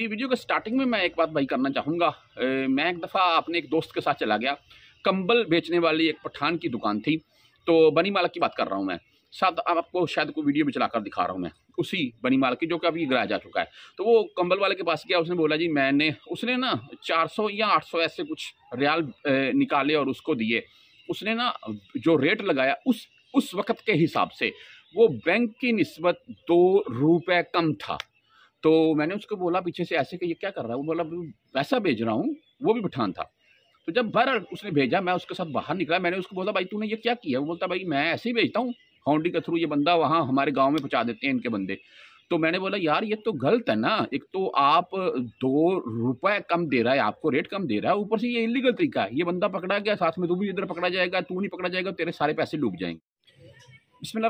जी video के starting में मैं एक बात भाई करना चाहूँगा मैं एक दफ़ा अपने एक दोस्त के साथ चला गया कंबल बेचने वाली एक पठान की दुकान थी तो बनी की बात कर रहा हूँ मैं साथ अब आपको शायद कोई वीडियो भी चलाकर दिखा रहा हूँ मैं उसी बनी की जो कि अभी गिराया जा चुका है तो वो कंबल वाले के पास गया उसने बोला जी मैंने उसने ना चार या आठ ऐसे कुछ रियाल निकाले और उसको दिए उसने ना जो रेट लगाया उस उस वक्त के हिसाब से वो बैंक की नस्बत दो रुपये कम था तो मैंने उसको बोला पीछे से ऐसे कि ये क्या कर रहा है वो बोला पैसा भेज रहा हूँ वो भी पठान था तो जब भर उसने भेजा मैं उसके साथ बाहर निकला मैंने उसको बोला भाई तूने ये क्या किया वो बोलता भाई मैं ऐसे ही भेजता हूँ हाउंडी के थ्रू ये बंदा वहाँ हमारे गाँव में पहुँचा देते हैं इनके बंदे तो मैंने बोला यार ये तो गलत है ना एक तो आप दो रुपए कम दे रहा है आपको रेट कम दे रहा है ऊपर से ये इलीगल तरीका है ये बंदा पकड़ा गया साथ में तू भी इधर पकड़ा जाएगा तू नहीं पकड़ा जाएगा तेरे सारे पैसे डूब जाएंगे बसमीम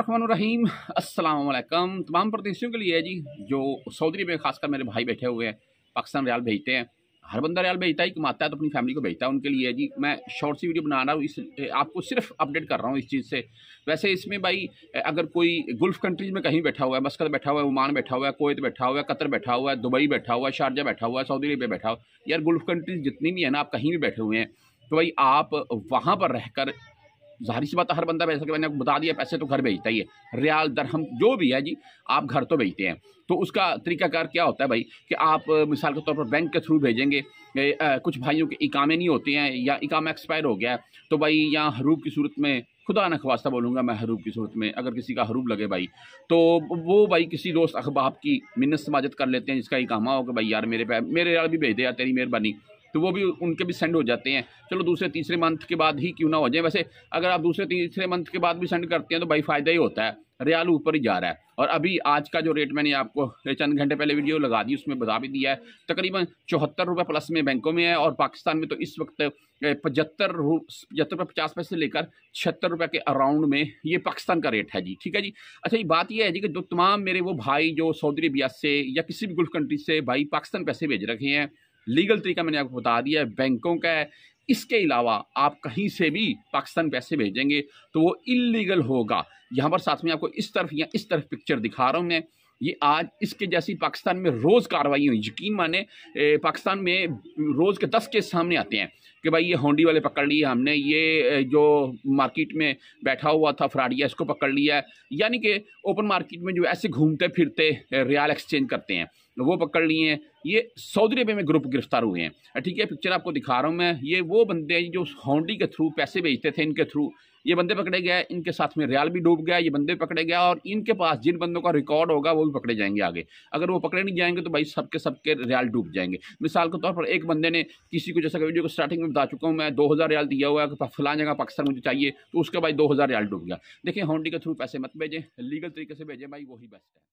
अल्लाम तमाम प्रदेशियों के लिए है जी जो सऊदी में खासकर मेरे भाई बैठे हुए हैं पाकिस्तान रियाल भेजते हैं हर बंदा रियाल भेजता ही कमाता है तो अपनी फैमिली को भेजता है उनके लिए है जी मैं शॉर्ट सी वीडियो बना रहा हूँ इस आपको सिर्फ अपडेट कर रहा हूँ इस चीज़ से वैसे इसमें भाई अगर कोई गुल्फ कंट्रीज में कहीं बैठा हुआ है मस्कत बैठा हुआ है ओमान बैठा हुआ है कोयत बैठा हुआ है कतर बैठा हुआ है दुबई बैठा हुआ है शारजा बैठा हुआ है सऊदी अरेबिया बैठा हुआ है यार गुल्फ कंट्रीज जितनी भी है ना आप कहीं भी बैठे हुए हैं तो भाई आप वहाँ पर रहकर जाहिर सी बात हर बंदा पैसा के मैंने आपको बता दिया पैसे तो घर भेजता ही है रियाल दरहम जो भी है जी आप घर तो भेजते हैं तो उसका तरीकाकार क्या होता है भाई कि आप मिसाल के तौर पर बैंक के थ्रू भेजेंगे कुछ भाइयों के इकामे नहीं होते हैं या इकामा एक्सपायर हो गया तो भाई यहाँ हरूब की सूरत में खुदा न खवास्ता बोलूँगा मैं हरूब की सूरत में अगर किसी का हरूब लगे भाई तो वो भाई किसी दोस्त अखबाब की मिन्नत समाजत कर लेते हैं जिसका इकामा हो कि भाई यार मेरे पे मेरे यार भी भेज दे तेरी मेहरबानी तो वो भी उनके भी सेंड हो जाते हैं चलो दूसरे तीसरे मंथ के बाद ही क्यों ना हो जाए वैसे अगर आप दूसरे तीसरे मंथ के बाद भी सेंड करते हैं तो भाई फ़ायदा ही होता है रियाल ऊपर ही जा रहा है और अभी आज का जो रेट मैंने आपको चंद घंटे पहले वीडियो लगा दी उसमें बता भी दिया है तकरीबन चौहत्तर रुपये प्लस में बैंकों में है और पाकिस्तान में तो इस वक्त पचहत्तर पचहत्तर रुपये पचास पैसे लेकर छिहत्तर रुपये के अराउंड में ये पाकिस्तान का रेट है जी ठीक है जी अच्छा ये बात ये है जी कि जो तमाम मेरे वो भाई जो सऊदी अरबिया से या किसी भी गुल्फ कंट्री से भाई पाकिस्तान पैसे भेज रखे हैं लीगल तरीका मैंने आपको बता दिया है बैंकों का है इसके अलावा आप कहीं से भी पाकिस्तान पैसे भेजेंगे तो वो इलीगल होगा यहाँ पर साथ में आपको इस तरफ या इस तरफ पिक्चर दिखा रहा हूँ मैं ये आज इसके जैसी पाकिस्तान में रोज़ कार्रवाई हुई यकीन माने पाकिस्तान में रोज़ के दस केस सामने आते हैं कि भाई ये होंडी वाले पकड़ लिए हमने ये जो मार्केट में बैठा हुआ था फ्राडिया इसको पकड़ लिया है यानी कि ओपन मार्केट में जो ऐसे घूमते फिरते रियल एक्सचेंज करते हैं वो पकड़ लिए हैं ये सऊदी अरबिया में ग्रुप गिरफ्तार हुए हैं ठीक है पिक्चर आपको दिखा रहा हूँ मैं ये वो बंदे हैं जो हॉन्डी के थ्रू पैसे भेजते थे इनके थ्रू ये बंदे पकड़े गए इनके साथ में रियाल भी डूब गया ये बंदे पकड़े गए और इनके पास जिन बंदों का रिकॉर्ड होगा वो भी पकड़े जाएंगे आगे अगर वो पकड़े नहीं जाएंगे तो भाई सबके सबके रियाल डूब जाएंगे मिसाल के तौर पर एक बंदे ने किसी को जैसा कि वीडियो को स्टार्टिंग में बता चुका हूँ मैं दो हज़ार रियाल दिया हुआ है फलान जगह पाकिस्तान मुझे चाहिए तो उसका भाई दो हज़ार रियाल डूब गया देखिए हॉन्डी के थ्रू पैसे मत भेजें लीगल तरीके से भेजें भाई वही बेस्ट है